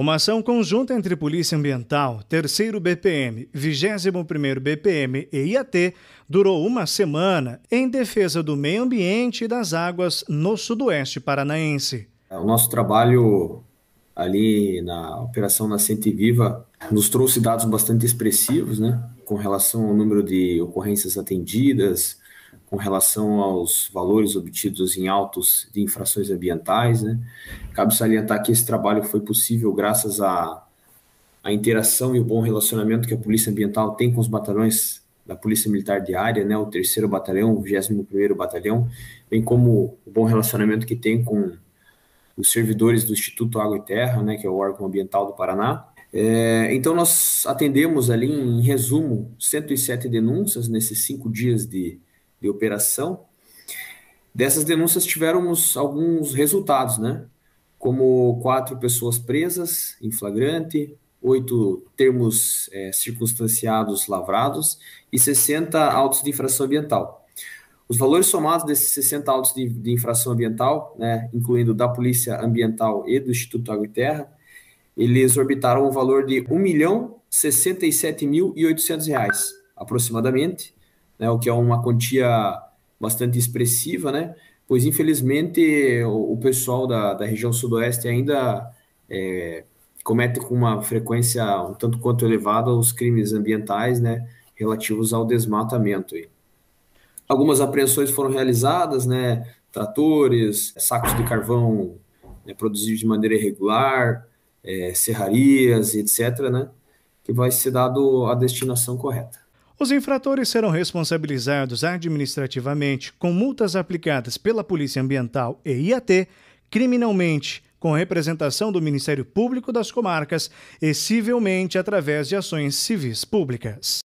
Uma ação conjunta entre Polícia Ambiental, 3 BPM, 21º BPM e IAT durou uma semana em defesa do meio ambiente e das águas no sudoeste paranaense. É, o nosso trabalho ali na Operação Nascente Viva nos trouxe dados bastante expressivos, né? Com relação ao número de ocorrências atendidas, com relação aos valores obtidos em autos de infrações ambientais. Né? Cabe salientar que esse trabalho foi possível graças à, à interação e o bom relacionamento que a Polícia Ambiental tem com os batalhões da Polícia Militar Diária, né, o 3 Batalhão, o 21º Batalhão, bem como o bom relacionamento que tem com os servidores do Instituto Água e Terra, né, que é o órgão ambiental do Paraná. É, então, nós atendemos ali, em resumo, 107 denúncias nesses cinco dias de de operação, dessas denúncias tivemos alguns resultados, né? Como quatro pessoas presas em flagrante, oito termos é, circunstanciados lavrados e 60 autos de infração ambiental. Os valores somados desses 60 autos de, de infração ambiental, né, incluindo da Polícia Ambiental e do Instituto Água e Terra, eles orbitaram o um valor de R$ 1.067.800, aproximadamente, né, o que é uma quantia bastante expressiva, né? Pois infelizmente o, o pessoal da, da região sudoeste ainda é, comete com uma frequência um tanto quanto elevada os crimes ambientais, né? Relativos ao desmatamento. algumas apreensões foram realizadas, né? Tratores, sacos de carvão né, produzidos de maneira irregular, é, serrarias, etc., né? Que vai ser dado a destinação correta. Os infratores serão responsabilizados administrativamente com multas aplicadas pela Polícia Ambiental e IAT, criminalmente com representação do Ministério Público das comarcas e civilmente através de ações civis públicas.